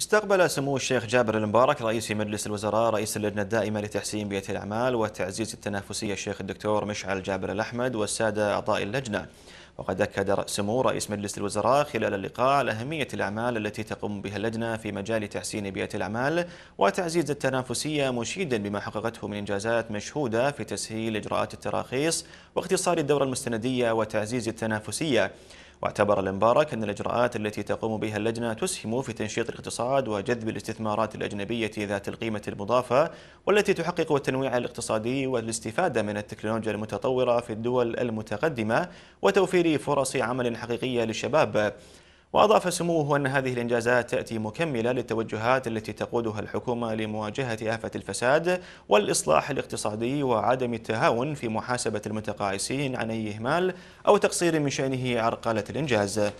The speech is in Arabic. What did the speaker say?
استقبل سمو الشيخ جابر المبارك رئيس مجلس الوزراء رئيس اللجنة الدائمة لتحسين بيئة الأعمال وتعزيز التنافسية الشيخ الدكتور مشعل جابر الأحمد والسادة أعضاء اللجنة وقد أكد سمو رئيس مجلس الوزراء خلال اللقاء على أهمية الأعمال التي تقوم بها اللجنة في مجال تحسين بيئة الأعمال وتعزيز التنافسية مشيدا بما حققته من إنجازات مشهودة في تسهيل إجراءات التراخيص واختصار الدورة المستندية وتعزيز التنافسية واعتبر المبارك أن الإجراءات التي تقوم بها اللجنة تسهم في تنشيط الاقتصاد وجذب الاستثمارات الأجنبية ذات القيمة المضافة والتي تحقق التنويع الاقتصادي والاستفادة من التكنولوجيا المتطورة في الدول المتقدمة وتوفير فرص عمل حقيقية للشباب وأضاف سموه أن هذه الإنجازات تأتي مكملة للتوجهات التي تقودها الحكومة لمواجهة آفة الفساد والإصلاح الاقتصادي وعدم التهاون في محاسبة المتقاعسين عن أي إهمال أو تقصير من شأنه عرقلة الإنجاز